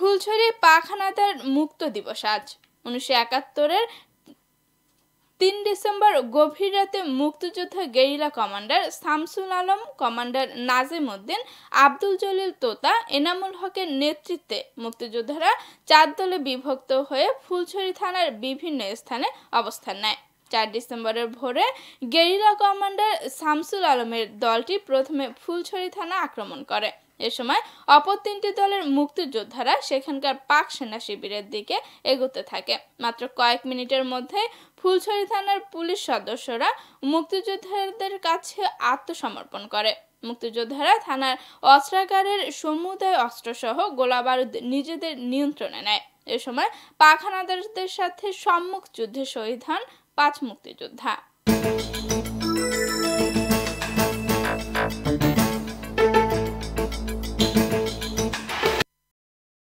ফুলছড়ি পাখানাতার মুক্ত দিবস আজ উনিশশো একাত্তরের তিন ডিসেম্বর গভীর রাতে মুক্তিযুদ্ধ guerrilla commander Shamsul Alam commander Nazim Uddin Abdul Jalil Tota Enamul হকের নেতৃত্বে মুক্তিযোদ্ধারা চার দলে বিভক্ত হয়ে ফুলছড়ি থানার বিভিন্ন স্থানে অবস্থান নেয় চার ডিসেম্বরের ভোরে গেরিলা কমান্ডার শামসুল আলমের দলটি প্রথমে ফুলছড়ি থানা আক্রমণ করে এ সময় অপর তিনটি দলের মুক্তিযোদ্ধারা সেখানকার পাক সেনা শিবিরের দিকে এগোতে থাকে মাত্র কয়েক মিনিটের মধ্যে ফুলছড়ি থানার পুলিশ সদস্যরা মুক্তিযোদ্ধাদের কাছে আত্মসমর্পণ করে মুক্তিযোদ্ধারা থানার অস্ত্রাগারের সমুদায় অস্ত্রসহ গোলাবারুদ নিজেদের নিয়ন্ত্রণে নেয় এ সময় পাক সাথে সম্মুখ যুদ্ধে শহীদ হন পাঁচ মুক্তিযোদ্ধা